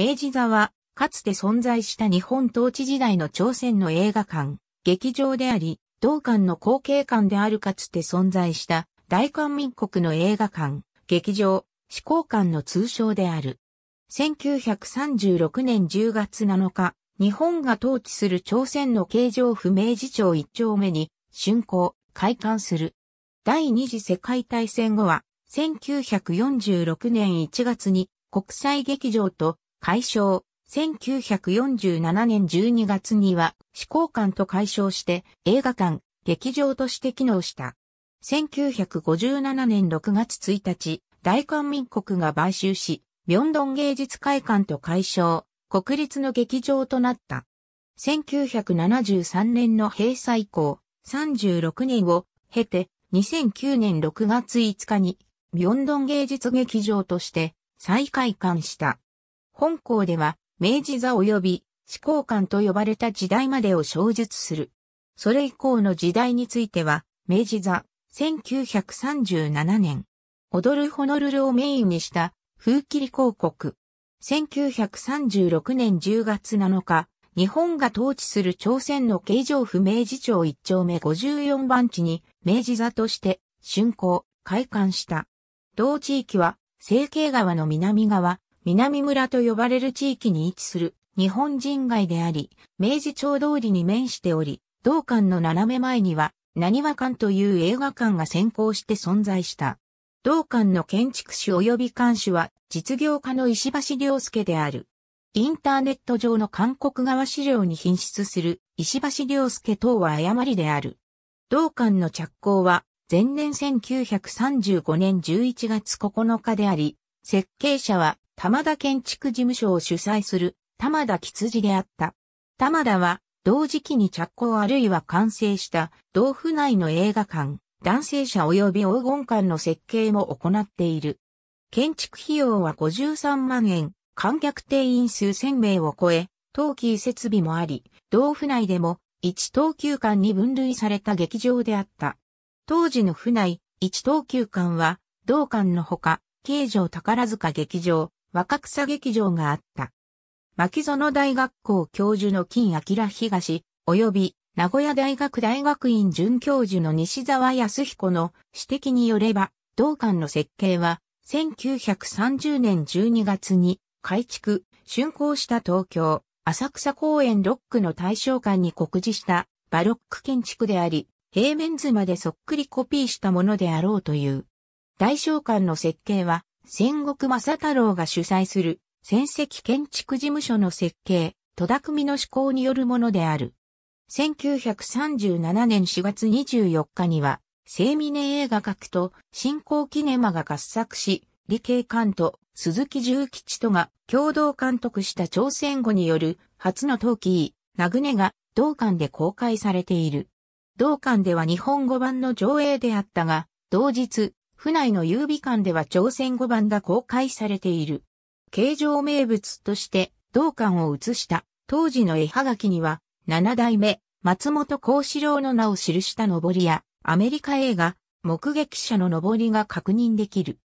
明治座は、かつて存在した日本統治時代の朝鮮の映画館、劇場であり、同館の後継館であるかつて存在した大韓民国の映画館、劇場、思考館の通称である。1936年10月7日、日本が統治する朝鮮の形状不明治町一丁目に、竣工、開館する。第二次世界大戦後は、1946年1月に国際劇場と解消。1947年12月には、試行館と解消して映画館、劇場として機能した。1957年6月1日、大韓民国が買収し、ミョンドン芸術会館と解消、国立の劇場となった。1973年の閉鎖以降、36年を経て、2009年6月5日に、ミョンドン芸術劇場として再開館した。本校では、明治座及び思考官と呼ばれた時代までを小述する。それ以降の時代については、明治座、1937年、踊るホノルルをメインにした風切り広告。1936年10月7日、日本が統治する朝鮮の京城府明治町1丁目54番地に明治座として竣工、開館した。同地域は、成形川の南側、南村と呼ばれる地域に位置する日本人街であり、明治町通りに面しており、道館の斜め前には、何和館という映画館が先行して存在した。道館の建築士及び館主は実業家の石橋良介である。インターネット上の韓国側資料に品質する石橋良介等は誤りである。道館の着工は前年1935年11月9日であり、設計者は玉田建築事務所を主催する玉田吉であった。玉田は同時期に着工あるいは完成した同府内の映画館、男性社及び黄金館の設計も行っている。建築費用は53万円、観客定員数1000名を超え、陶器設備もあり、同府内でも1等級館に分類された劇場であった。当時の府内1等級館は、同館のほか、京城宝塚劇場、若草劇場があった。牧園大学校教授の金明東、及び名古屋大学大学院准教授の西沢康彦の指摘によれば、同館の設計は、1930年12月に改築、竣工した東京、浅草公園6区の大正館に告示したバロック建築であり、平面図までそっくりコピーしたものであろうという。大正館の設計は、戦国正太郎が主催する、戦績建築事務所の設計、戸田組の施行によるものである。1937年4月24日には、セイミネ映画格と新興キネマが合作し、理系館と鈴木重吉とが共同監督した朝鮮語による初の陶器、ナグネが同館で公開されている。同館では日本語版の上映であったが、同日、府内の郵美館では朝鮮語版が公開されている。形状名物として同館を写した当時の絵はがきには、七代目松本幸四郎の名を記した上りや、アメリカ映画、目撃者の上りが確認できる。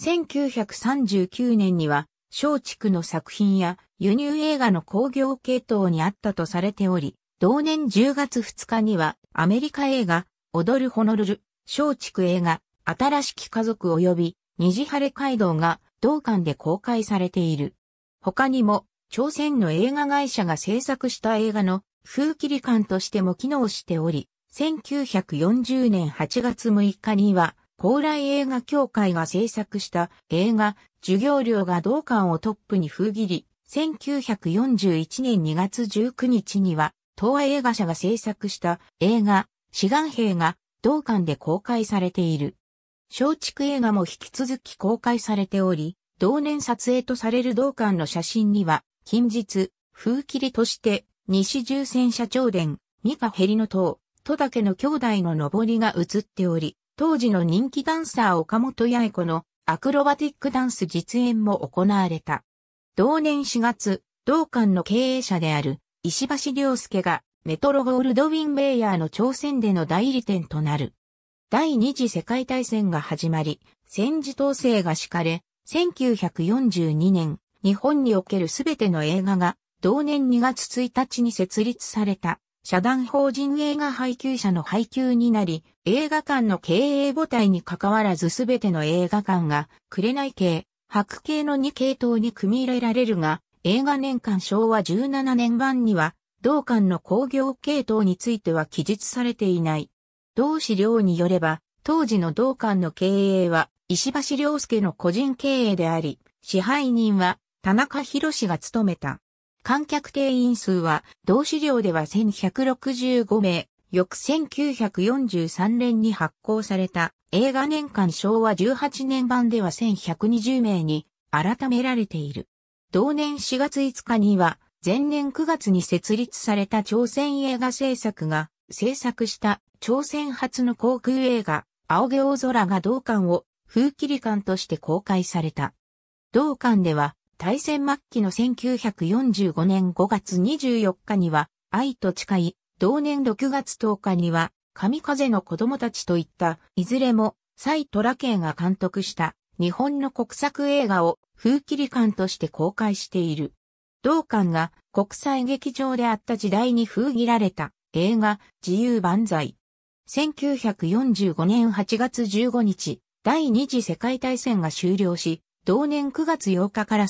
1939年には、松竹の作品や輸入映画の工業系統にあったとされており、同年10月2日にはアメリカ映画、踊るホノルル、松竹映画、新しき家族及び虹晴れ街道が同館で公開されている。他にも、朝鮮の映画会社が制作した映画の風切り館としても機能しており、1940年8月6日には、高麗映画協会が制作した映画、授業料が同館をトップに封切り、1941年2月19日には、東亜映画社が制作した映画、志願兵が同館で公開されている。松竹映画も引き続き公開されており、同年撮影とされる同館の写真には、近日、風切りとして、西重戦社長殿、三河ヘリの塔、戸岳の兄弟の上りが映っており、当時の人気ダンサー岡本八重子のアクロバティックダンス実演も行われた。同年4月、同館の経営者である石橋良介がメトロゴールドウィン・ベイヤーの挑戦での代理店となる。第二次世界大戦が始まり、戦時統制が敷かれ、1942年、日本におけるすべての映画が、同年2月1日に設立された、社団法人映画配給者の配給になり、映画館の経営母体に関わらずすべての映画館が、紅系、白系の2系統に組み入れられるが、映画年間昭和17年版には、同館の工業系統については記述されていない。同資料によれば、当時の同館の経営は、石橋良介の個人経営であり、支配人は、田中博士が務めた。観客定員数は、同資料では1165名、翌1943年に発行された映画年間昭和18年版では1120名に改められている。同年4月5日には前年9月に設立された朝鮮映画制作が制作した朝鮮初の航空映画、青毛大空が同館を風切り館として公開された。同館では、大戦末期の1945年5月24日には、愛と誓い、同年6月10日には、神風の子供たちといった、いずれも、蔡虎慶が監督した日本の国策映画を風切り館として公開している。同館が国際劇場であった時代に封切られた映画自由万歳1945年8月15日、第二次世界大戦が終了し、同年9月8日から、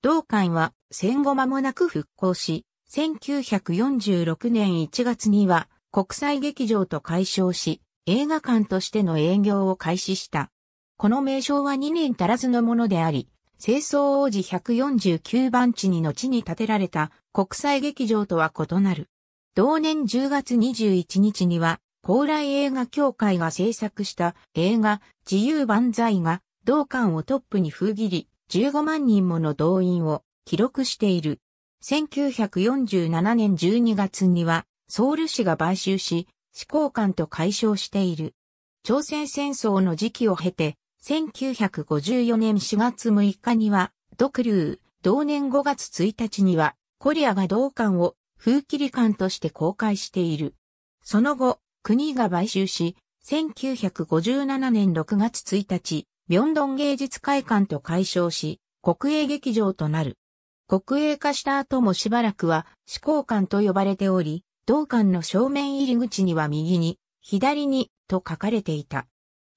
同館は戦後間もなく復興し、1946年1月には国際劇場と解消し、映画館としての営業を開始した。この名称は2年足らずのものであり、清掃王子149番地に後に建てられた国際劇場とは異なる。同年10月21日には高麗映画協会が制作した映画自由万歳が同館をトップに封切り15万人もの動員を記録している。1947年12月にはソウル市が買収し、思考館と解消している。朝鮮戦争の時期を経て、1954年4月6日には、独流、同年5月1日には、コリアが同館を風切り館として公開している。その後、国が買収し、1957年6月1日、ビョンドン芸術会館と解消し、国営劇場となる。国営化した後もしばらくは、志向館と呼ばれており、同館の正面入り口には右に、左に、と書かれていた。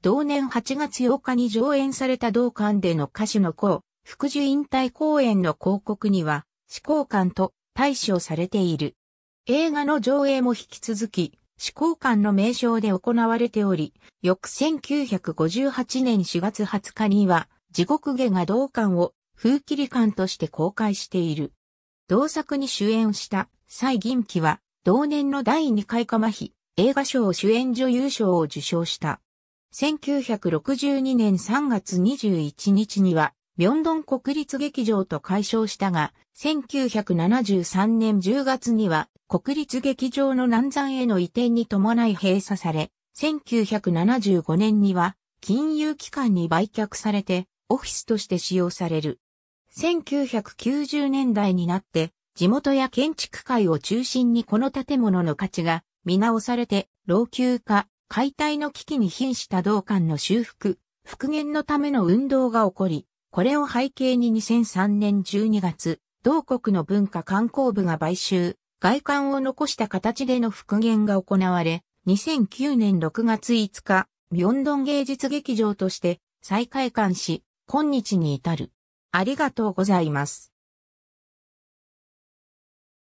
同年8月8日に上演された同館での歌手の子、福寿引退公演の広告には、志向館と対処されている。映画の上映も引き続き、志向官の名称で行われており、翌1958年4月20日には、地獄下が同館を風切り館として公開している。同作に主演した蔡銀輝は、同年の第2回かまひ映画賞主演女優賞を受賞した。1962年3月21日には、ミョンドン国立劇場と解消したが、1973年10月には国立劇場の南山への移転に伴い閉鎖され、1975年には金融機関に売却されてオフィスとして使用される。1990年代になって地元や建築界を中心にこの建物の価値が見直されて老朽化、解体の危機に瀕した道館の修復、復元のための運動が起こり、これを背景に2003年12月、同国の文化観光部が買収、外観を残した形での復元が行われ、2009年6月5日、ミョンドン芸術劇場として再開館し、今日に至る。ありがとうございます。